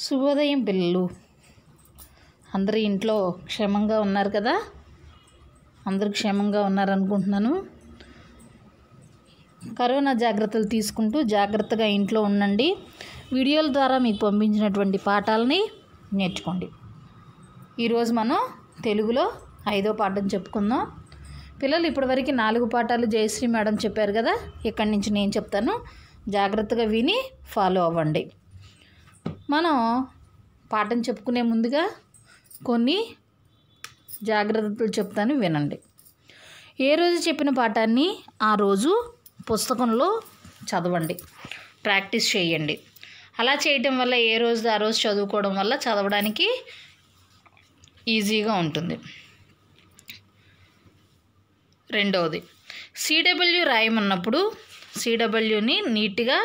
శుభోదయం పిల్లలు అందరూ ఇంట్లో క్షేమంగా ఉన్నారు కదా అందరు క్షేమంగా ఉన్నారనుకుంటున్నాను కరోనా జాగ్రత్తలు తీసుకుంటూ జాగ్రత్తగా ఇంట్లో ఉండండి వీడియోల ద్వారా మీకు పంపించినటువంటి పాఠాలని నేర్చుకోండి ఈరోజు మనం తెలుగులో ఐదో పాఠం చెప్పుకుందాం పిల్లలు ఇప్పటివరకు నాలుగు పాఠాలు జయశ్రీ మేడం చెప్పారు కదా ఇక్కడి నుంచి నేను చెప్తాను జాగ్రత్తగా విని ఫాలో అవ్వండి మనం పాఠం చెప్పుకునే ముందుగా కొన్ని జాగ్రత్తలు చెప్తాను వినండి ఏ రోజు చెప్పిన పాఠాన్ని ఆ రోజు పుస్తకంలో చదవండి ప్రాక్టీస్ చేయండి అలా చేయటం వల్ల ఏ రోజు ఆ రోజు చదువుకోవడం వల్ల చదవడానికి ఈజీగా ఉంటుంది రెండవది సిడబ్ల్యూ రాయమన్నప్పుడు సిడబ్ల్యూని నీట్గా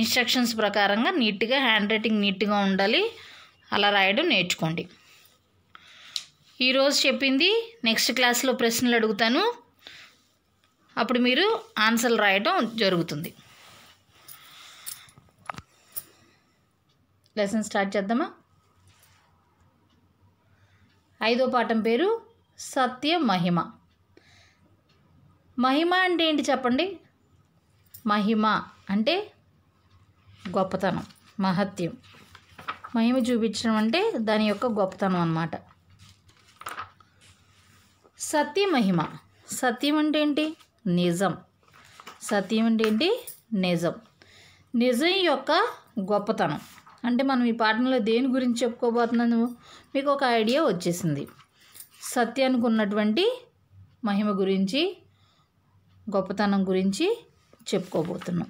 ఇన్స్ట్రక్షన్స్ ప్రకారంగా నీట్గా హ్యాండ్ రైటింగ్ నీట్గా ఉండాలి అలా రాయడం నేర్చుకోండి ఈరోజు చెప్పింది నెక్స్ట్ క్లాస్లో ప్రశ్నలు అడుగుతాను అప్పుడు మీరు ఆన్సర్లు రాయడం జరుగుతుంది లెసన్ స్టార్ట్ చేద్దామా ఐదో పాఠం పేరు సత్య మహిమ మహిమ అంటే ఏంటి చెప్పండి మహిమ అంటే గొప్పతనం మహత్యం మహిమ చూపించడం అంటే దాని యొక్క గొప్పతనం అన్నమాట సత్య మహిమ సత్యం అంటే ఏంటి నిజం సత్యం అంటే ఏంటి నిజం నిజం యొక్క గొప్పతనం అంటే మనం ఈ పాఠంలో దేని గురించి చెప్పుకోబోతున్నాము మీకు ఒక ఐడియా వచ్చేసింది సత్యానికి ఉన్నటువంటి మహిమ గురించి గొప్పతనం గురించి చెప్పుకోబోతున్నాం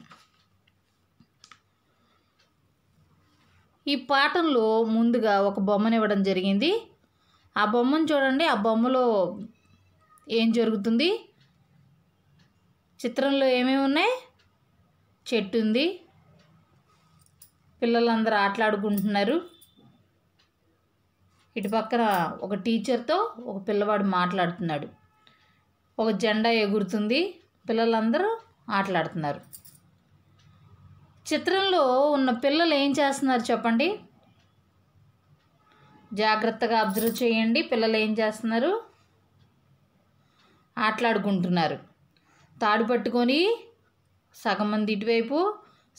ఈ పాఠంలో ముందుగా ఒక బొమ్మను ఇవ్వడం జరిగింది ఆ బొమ్మను చూడండి ఆ బొమ్మలో ఏం జరుగుతుంది చిత్రంలో ఏమేమి ఉన్నాయి చెట్టు ఉంది పిల్లలందరూ ఆటలాడుకుంటున్నారు ఇటు పక్కన ఒక టీచర్తో ఒక పిల్లవాడు మాట్లాడుతున్నాడు ఒక జెండా ఎగురుతుంది పిల్లలందరూ ఆటలాడుతున్నారు చిత్రంలో ఉన్న పిల్లలు ఏం చేస్తున్నారు చెప్పండి జాగ్రత్తగా అబ్జర్వ్ చేయండి పిల్లలు ఏం చేస్తున్నారు ఆటలాడుకుంటున్నారు తాడు పట్టుకొని సగం మంది ఇటువైపు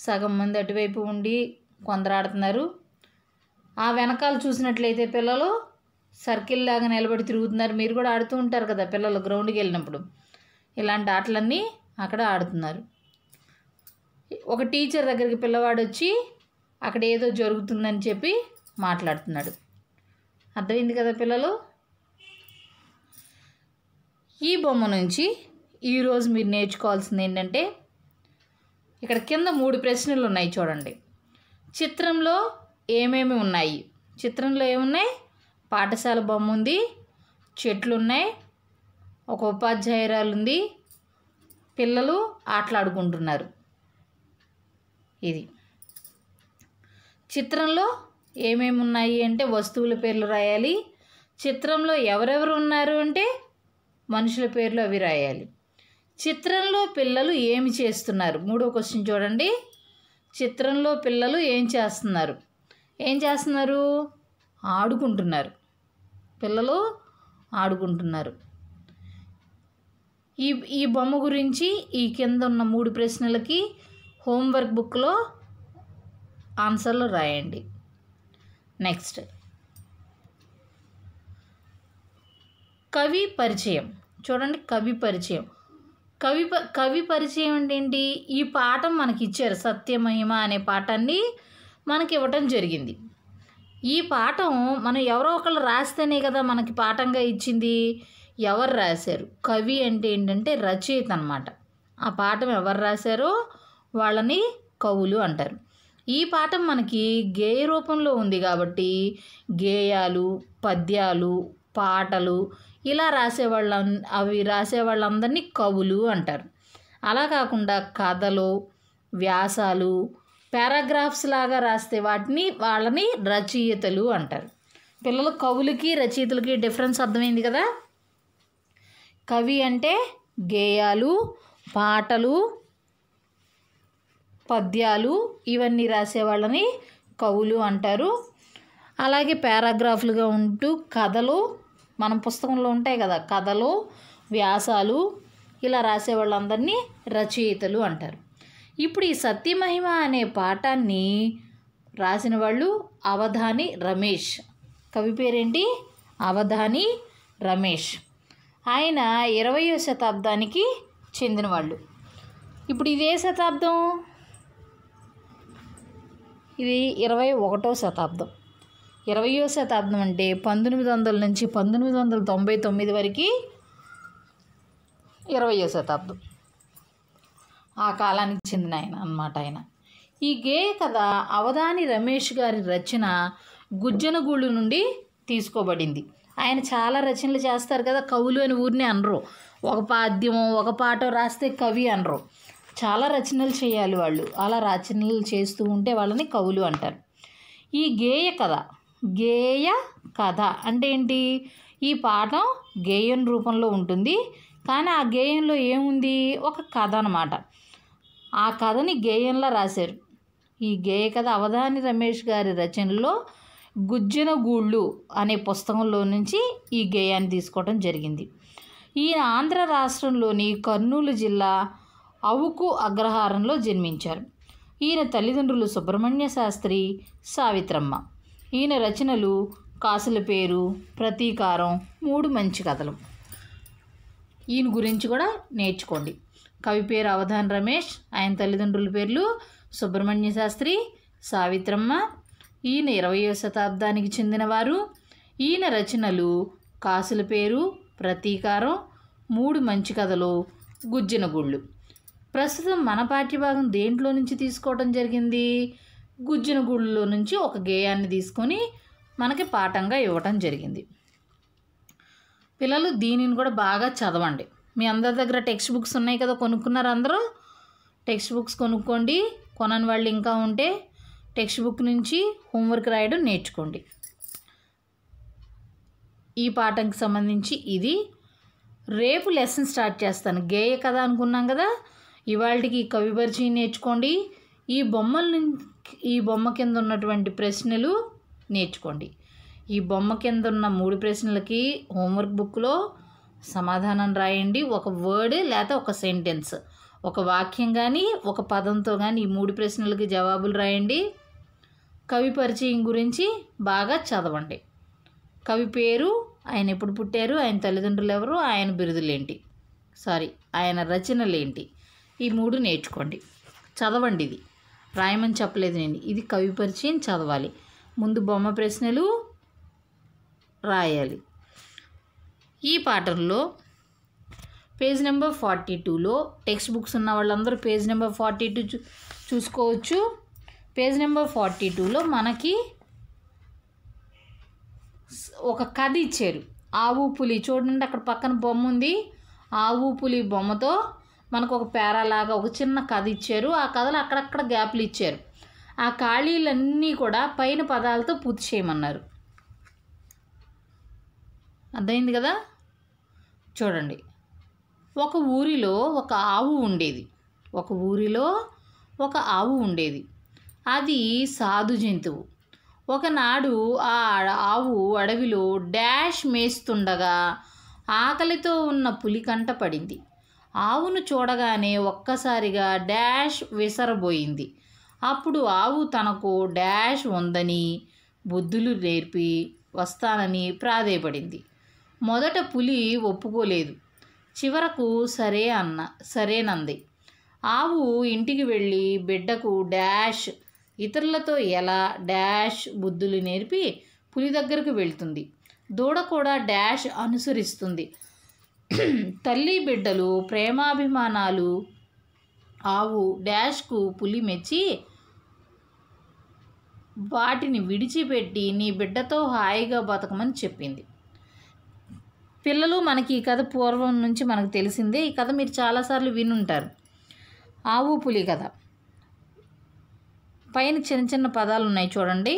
సగం మంది అటువైపు ఉండి కొందరు ఆడుతున్నారు ఆ వెనకాల చూసినట్లయితే పిల్లలు సర్కిల్ లాగా నిలబడి తిరుగుతున్నారు మీరు కూడా ఆడుతూ ఉంటారు కదా పిల్లలు గ్రౌండ్కి వెళ్ళినప్పుడు ఇలాంటి ఆటలన్నీ అక్కడ ఆడుతున్నారు ఒక టీచర్ దగ్గరికి పిల్లవాడు వచ్చి అక్కడ ఏదో జరుగుతుందని చెప్పి మాట్లాడుతున్నాడు అర్థమైంది కదా పిల్లలు ఈ బొమ్మ నుంచి ఈరోజు మీరు నేర్చుకోవాల్సింది ఏంటంటే ఇక్కడ కింద మూడు ప్రశ్నలు ఉన్నాయి చూడండి చిత్రంలో ఏమేమి ఉన్నాయి చిత్రంలో ఏమున్నాయి పాఠశాల బొమ్మ ఉంది చెట్లు ఉన్నాయి ఒక ఉపాధ్యాయురాలు ఉంది పిల్లలు ఆటలాడుకుంటున్నారు ఇది చిత్రంలో ఏమేమి ఉన్నాయి అంటే వస్తువుల పేర్లు రాయాలి చిత్రంలో ఎవరెవరు ఉన్నారు అంటే మనుషుల పేర్లు అవి రాయాలి చిత్రంలో పిల్లలు ఏమి చేస్తున్నారు మూడో క్వశ్చన్ చూడండి చిత్రంలో పిల్లలు ఏం చేస్తున్నారు ఏం చేస్తున్నారు ఆడుకుంటున్నారు పిల్లలు ఆడుకుంటున్నారు ఈ ఈ బొమ్మ గురించి ఈ కింద ఉన్న మూడు ప్రశ్నలకి హోంవర్క్ బుక్లో ఆన్సర్లు రాయండి నెక్స్ట్ కవి పరిచయం చూడండి కవి పరిచయం కవి కవి పరిచయం అంటే ఏంటి ఈ పాఠం మనకి ఇచ్చారు సత్యమహిమ అనే పాఠాన్ని మనకి ఇవ్వటం జరిగింది ఈ పాఠం మనం ఎవరో ఒకళ్ళు రాస్తేనే కదా మనకి పాఠంగా ఇచ్చింది ఎవరు రాశారు కవి అంటే ఏంటంటే రచయిత అనమాట ఆ పాఠం ఎవరు రాశారో వాళ్ళని కవులు అంటారు ఈ పాఠం మనకి గేయ రూపంలో ఉంది కాబట్టి గేయాలు పద్యాలు పాటలు ఇలా రాసేవాళ్ళ అవి రాసేవాళ్ళందరినీ కవులు అంటారు అలా కాకుండా కథలు వ్యాసాలు పారాగ్రాఫ్స్ లాగా రాస్తే వాటిని వాళ్ళని రచయితలు అంటారు పిల్లలు కవులకి రచయితలకి డిఫరెన్స్ అర్థమైంది కదా కవి అంటే గేయాలు పాటలు పద్యాలు ఇవన్నీ రాసేవాళ్ళని కవులు అంటారు అలాగే పారాగ్రాఫ్లుగా ఉంటూ కథలు మన పుస్తకంలో ఉంటాయి కదా కథలు వ్యాసాలు ఇలా రాసేవాళ్ళందరినీ రచయితలు అంటారు ఇప్పుడు ఈ సత్యమహిమ అనే పాఠాన్ని రాసిన వాళ్ళు అవధాని రమేష్ కవి పేరేంటి అవధాని రమేష్ ఆయన ఇరవయో శతాబ్దానికి చెందినవాళ్ళు ఇప్పుడు ఇదే శతాబ్దం ఇది ఇరవై ఒకటో శతాబ్దం ఇరవయో శతాబ్దం అంటే పంతొమ్మిది వందల నుంచి పంతొమ్మిది వందల తొంభై తొమ్మిది వరకు ఇరవయో శతాబ్దం ఆ కాలానికి చెందిన ఆయన అన్నమాట ఆయన ఈ గేయ కథ అవధాని రమేష్ గారి రచన గుజ్జనగూళ్ళు నుండి తీసుకోబడింది ఆయన చాలా రచనలు చేస్తారు కదా కవులు అని ఊరిని అనరు ఒక పాద్యము ఒక పాట రాస్తే కవి అనరు చాలా రచనలు చేయాలి వాళ్ళు అలా రచనలు చేస్తూ ఉంటే వాళ్ళని కవులు అంటారు ఈ గేయ కథ గేయ కథ అంటే ఏంటి ఈ పాఠం గేయం రూపంలో ఉంటుంది కానీ ఆ గేయంలో ఏముంది ఒక కథ అనమాట ఆ కథని గేయంలా రాశారు ఈ గేయ కథ అవధాని రమేష్ గారి రచనలో గుజ్జన గూళ్ళు అనే పుస్తకంలో నుంచి ఈ గేయాన్ని తీసుకోవడం జరిగింది ఈయన ఆంధ్ర రాష్ట్రంలోని కర్నూలు జిల్లా అవుకు అగ్రహారంలో జన్మించారు ఈయన తల్లిదండ్రులు సుబ్రహ్మణ్య శాస్త్రి సావిత్రమ్మ ఈయన రచనలు కాసుల పేరు ప్రతీకారం మూడు మంచి కథలు ఈయన గురించి కూడా నేర్చుకోండి కవి పేరు అవధాన్ రమేష్ ఆయన తల్లిదండ్రుల పేర్లు సుబ్రహ్మణ్య శాస్త్రి సావిత్రమ్మ ఈయన ఇరవయో శతాబ్దానికి చెందినవారు ఈయన రచనలు కాసుల పేరు ప్రతీకారం మూడు మంచి కథలు గుజ్జనగుళ్ళు గుళ్ళు ప్రస్తుతం మన పాఠ్యభాగం దేంట్లో నుంచి తీసుకోవడం జరిగింది గుజ్జిన గుళ్ళలో నుంచి ఒక గేయాన్ని తీసుకొని మనకి పాఠంగా ఇవ్వటం జరిగింది పిల్లలు దీనిని కూడా బాగా చదవండి మీ అందరి దగ్గర టెక్స్ట్ బుక్స్ ఉన్నాయి కదా కొనుక్కున్నారు అందరూ టెక్స్ట్ బుక్స్ కొనుక్కోండి కొనని వాళ్ళు ఇంకా ఉంటే టెక్స్ట్ బుక్ నుంచి హోంవర్క్ రాయడం నేర్చుకోండి ఈ పాఠంకి సంబంధించి ఇది రేపు లెసన్ స్టార్ట్ చేస్తాను గేయ కదా అనుకున్నాం కదా ఇవాళకి కవిపరిచి నేర్చుకోండి ఈ బొమ్మల ఈ బొమ్మ కింద ఉన్నటువంటి ప్రశ్నలు నేర్చుకోండి ఈ బొమ్మ కింద ఉన్న మూడు ప్రశ్నలకి హోంవర్క్ బుక్లో సమాధానం రాయండి ఒక వర్డ్ లేదా ఒక సెంటెన్స్ ఒక వాక్యం కానీ ఒక పదంతో కానీ ఈ మూడు ప్రశ్నలకి జవాబులు రాయండి కవి పరిచయం గురించి బాగా చదవండి కవి పేరు ఆయన ఎప్పుడు పుట్టారు ఆయన తల్లిదండ్రులు ఎవరు ఆయన బిరుదులేంటి సారీ ఆయన రచనలేంటి ఈ మూడు నేర్చుకోండి చదవండి ఇది రాయమని చెప్పలేదు నేను ఇది కవి పరిచయం చదవాలి ముందు బొమ్మ ప్రశ్నలు రాయాలి ఈ పాఠంలో పేజ్ నెంబర్ ఫార్టీ టూలో టెక్స్ట్ బుక్స్ ఉన్న వాళ్ళందరూ పేజ్ నెంబర్ ఫార్టీ టూ చూసుకోవచ్చు పేజ్ నెంబర్ ఫార్టీ టూలో మనకి ఒక కథ ఇచ్చారు ఆవు పులి చూడండి అక్కడ పక్కన బొమ్మ ఉంది ఆవు పులి బొమ్మతో మనకు ఒక పేరాలాగా ఒక చిన్న కథ ఇచ్చారు ఆ కథలు అక్కడక్కడ గ్యాప్లు ఇచ్చారు ఆ ఖాళీలన్నీ కూడా పైన పదాలతో పూర్తి చేయమన్నారు అర్థమైంది కదా చూడండి ఒక ఊరిలో ఒక ఆవు ఉండేది ఒక ఊరిలో ఒక ఆవు ఉండేది అది సాధు జంతువు ఒకనాడు ఆ ఆవు అడవిలో డాష్ మేస్తుండగా ఆకలితో ఉన్న పులి కంట పడింది ఆవును చూడగానే ఒక్కసారిగా డాష్ విసరబోయింది అప్పుడు ఆవు తనకు డాష్ ఉందని బుద్ధులు నేర్పి వస్తానని ప్రాధేయపడింది మొదట పులి ఒప్పుకోలేదు చివరకు సరే అన్న సరేనంది ఆవు ఇంటికి వెళ్ళి బిడ్డకు డాష్ ఇతరులతో ఎలా డాష్ బుద్ధులు నేర్పి పులి దగ్గరకు వెళ్తుంది దూడ కూడా డాష్ అనుసరిస్తుంది తల్లి బిడ్డలు ప్రేమాభిమానాలు ఆవు డాష్కు పులి మెచ్చి వాటిని విడిచిపెట్టి నీ బిడ్డతో హాయిగా బతకమని చెప్పింది పిల్లలు మనకి ఈ కథ పూర్వం నుంచి మనకు తెలిసిందే ఈ కథ మీరు చాలాసార్లు వినుంటారు ఆవు పులి కథ పైన చిన్న చిన్న పదాలు ఉన్నాయి చూడండి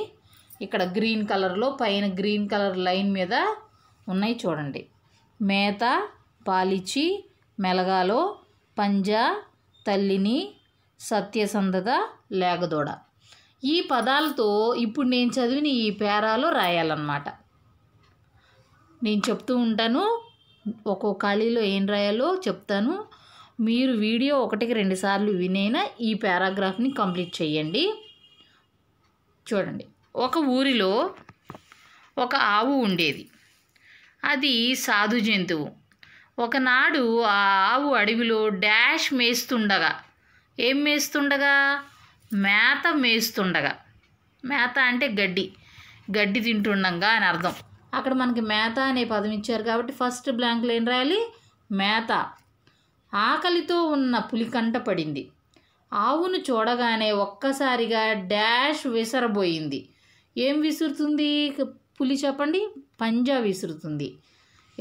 ఇక్కడ గ్రీన్ కలర్లో పైన గ్రీన్ కలర్ లైన్ మీద ఉన్నాయి చూడండి మేత పాలిచ్చి మెలగాలో పంజా తల్లిని సత్యసంధత లేగదోడ ఈ పదాలతో ఇప్పుడు నేను చదివిన ఈ పేరాలు రాయాలన్నమాట నేను చెప్తూ ఉంటాను ఒక్కో ఖాళీలో ఏం రాయాలో చెప్తాను మీరు వీడియో ఒకటికి రెండుసార్లు వినైనా ఈ పారాగ్రాఫ్ని కంప్లీట్ చేయండి చూడండి ఒక ఊరిలో ఒక ఆవు ఉండేది అది సాధు జంతువు ఒకనాడు ఆ ఆవు అడవిలో డాష్ మేస్తుండగా ఏం మేస్తుండగా మేత మేస్తుండగా మేత అంటే గడ్డి గడ్డి తింటుండగా అని అర్థం అక్కడ మనకి మేత అనే పదం ఇచ్చారు కాబట్టి ఫస్ట్ బ్లాంక్లో ఏం రాయాలి మేత ఆకలితో ఉన్న పులి కంట పడింది ఆవును చూడగానే ఒక్కసారిగా డాష్ విసరబోయింది ఏం విసురుతుంది పులి చెప్పండి పంజా విసురుతుంది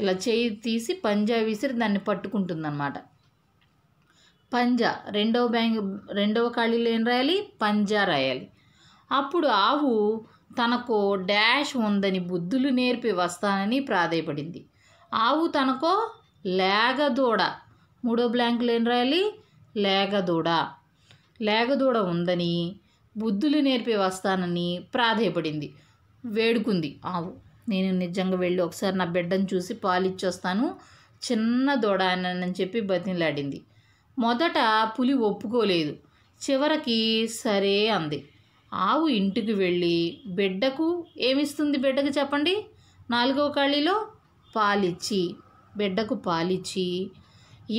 ఇలా చేయి తీసి పంజా విసిరి దాన్ని అనమాట పంజా రెండవ బ్యాంగ్ రెండవ ఖాళీలో ఏం రాయాలి పంజా రాయాలి అప్పుడు ఆవు తనకు డాష్ ఉందని బుద్ధులు నేర్పి వస్తానని ప్రాధాయపడింది ఆవు తనకో లేగదూడ మూడో బ్లాంకులు ఏం రాయాలి లేగదూడ లేగదూడ ఉందని బుద్ధులు నేర్పి వస్తానని ప్రాధేయపడింది వేడుకుంది ఆవు నేను నిజంగా వెళ్ళి ఒకసారి నా బిడ్డను చూసి పాలు చిన్న దూడ అని చెప్పి బతిలాడింది మొదట పులి ఒప్పుకోలేదు చివరికి సరే అంది ఆవు ఇంటికి వెళ్ళి బిడ్డకు ఏమిస్తుంది బిడ్డకు చెప్పండి నాలుగో కాళీలో పాలిచ్చి బిడ్డకు పాలిచ్చి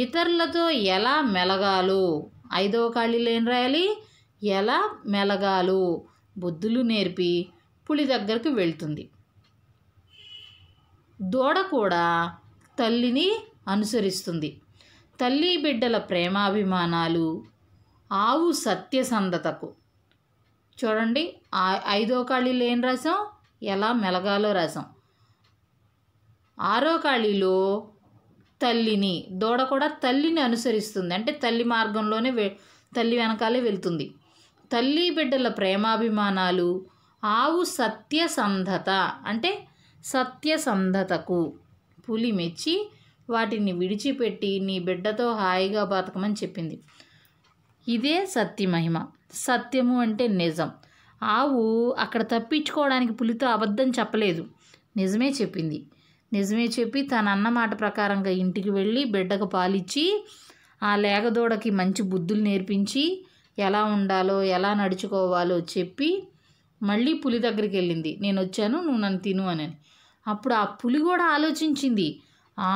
ఇతరులతో ఎలా మెలగాలో ఐదవ ఖాళీలో ఏం రాయాలి ఎలా మెలగాలో బుద్ధులు నేర్పి పులి దగ్గరకు వెళ్తుంది దూడ కూడా తల్లిని అనుసరిస్తుంది తల్లి బిడ్డల ప్రేమాభిమానాలు ఆవు సత్యసంధతకు చూడండి ఐదో ఖాళీలో ఏం రాసాం ఎలా మెలగాలో రాసాం ఆరో కాళీలో తల్లిని దూడ కూడా తల్లిని అనుసరిస్తుంది అంటే తల్లి మార్గంలోనే వె తల్లి వెనకాలే వెళ్తుంది తల్లి బిడ్డల ప్రేమాభిమానాలు ఆవు సత్యసంధత అంటే సత్యసంధతకు పులి మెచ్చి వాటిని విడిచిపెట్టి నీ బిడ్డతో హాయిగా బతకమని చెప్పింది ఇదే సత్యమహిమ సత్యము అంటే నిజం ఆవు అక్కడ తప్పించుకోవడానికి పులితో అబద్ధం చెప్పలేదు నిజమే చెప్పింది నిజమే చెప్పి తన అన్నమాట ప్రకారంగా ఇంటికి వెళ్ళి బిడ్డకు పాలిచ్చి ఆ లేగదూడకి మంచి బుద్ధులు నేర్పించి ఎలా ఉండాలో ఎలా నడుచుకోవాలో చెప్పి మళ్ళీ పులి దగ్గరికి వెళ్ళింది నేను వచ్చాను నువ్వు నన్ను తిను అని అప్పుడు ఆ పులి కూడా ఆలోచించింది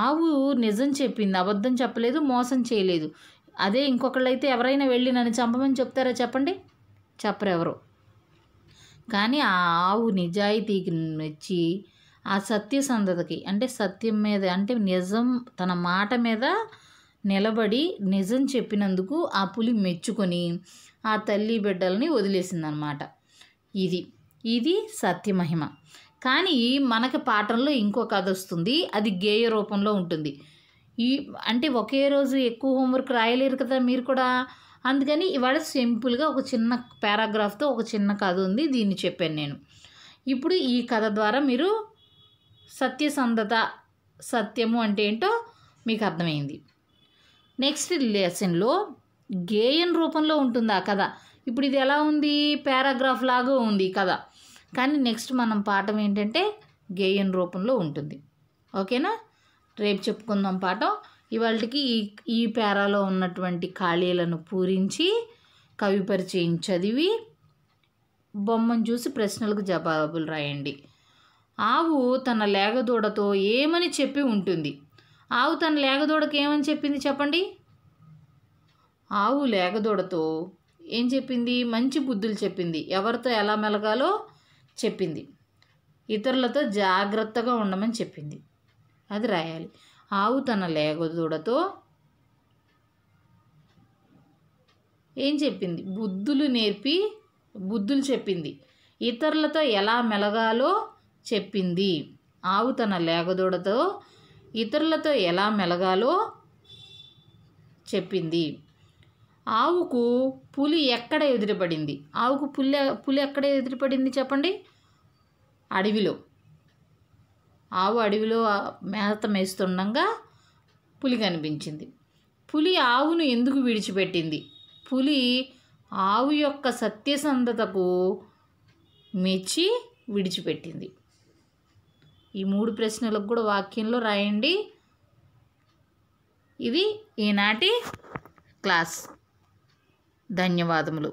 ఆవు నిజం చెప్పింది అబద్ధం చెప్పలేదు మోసం చేయలేదు అదే ఇంకొకళ్ళైతే ఎవరైనా వెళ్ళి నన్ను చంపమని చెప్తారా చెప్పండి చెప్పరెవరు కానీ ఆ ఆవు నిజాయితీకి వచ్చి ఆ సత్యసంధతకి అంటే సత్యం మీద అంటే నిజం తన మాట మీద నిలబడి నిజం చెప్పినందుకు ఆ పులి మెచ్చుకొని ఆ తల్లి బిడ్డల్ని వదిలేసిందనమాట ఇది ఇది సత్యమహిమ కానీ మనకి పాఠంలో ఇంకో కథ వస్తుంది అది గేయ రూపంలో ఉంటుంది ఈ అంటే ఒకే రోజు ఎక్కువ హోంవర్క్ రాయలేరు కదా మీరు కూడా అందుకని ఇవాళ సింపుల్గా ఒక చిన్న పారాగ్రాఫ్తో ఒక చిన్న కథ ఉంది దీన్ని చెప్పాను నేను ఇప్పుడు ఈ కథ ద్వారా మీరు సత్యసంధత సత్యము అంటే ఏంటో మీకు అర్థమైంది నెక్స్ట్ లెసన్లో గేయం రూపంలో ఉంటుంది ఆ కథ ఇప్పుడు ఇది ఎలా ఉంది పారాగ్రాఫ్ లాగా ఉంది కథ కానీ నెక్స్ట్ మనం పాఠం ఏంటంటే గేయన్ రూపంలో ఉంటుంది ఓకేనా రేపు చెప్పుకుందాం పాఠం ఇవాళకి ఈ ఈ పేరాలో ఉన్నటువంటి ఖాళీలను పూరించి కవి పరిచయం చదివి బొమ్మను చూసి ప్రశ్నలకు జవాబులు రాయండి ఆవు తన లేగదూడతో ఏమని చెప్పి ఉంటుంది ఆవు తన లేగదూడకు ఏమని చెప్పింది చెప్పండి ఆవు లేగదూడతో ఏం చెప్పింది మంచి బుద్ధులు చెప్పింది ఎవరితో ఎలా మెలగాలో చెప్పింది ఇతరులతో జాగ్రత్తగా ఉండమని చెప్పింది అది రాయాలి ఆవు తన లేగదూడతో ఏం చెప్పింది బుద్ధులు నేర్పి బుద్ధులు చెప్పింది ఇతరులతో ఎలా మెలగాలో చెప్పింది ఆవు తన లేగదూడతో ఇతరులతో ఎలా మెలగాలో చెప్పింది ఆవుకు పులి ఎక్కడ ఎదురుపడింది ఆవుకు పులి పులి ఎక్కడ ఎదురుపడింది చెప్పండి అడవిలో ఆవు అడవిలో మేత మేస్తుండగా పులి కనిపించింది పులి ఆవును ఎందుకు విడిచిపెట్టింది పులి ఆవు యొక్క సత్యసంధతకు మెచ్చి విడిచిపెట్టింది ఈ మూడు ప్రశ్నలకు కూడా వాక్యంలో రాయండి ఇది ఈనాటి క్లాస్ ధన్యవాదములు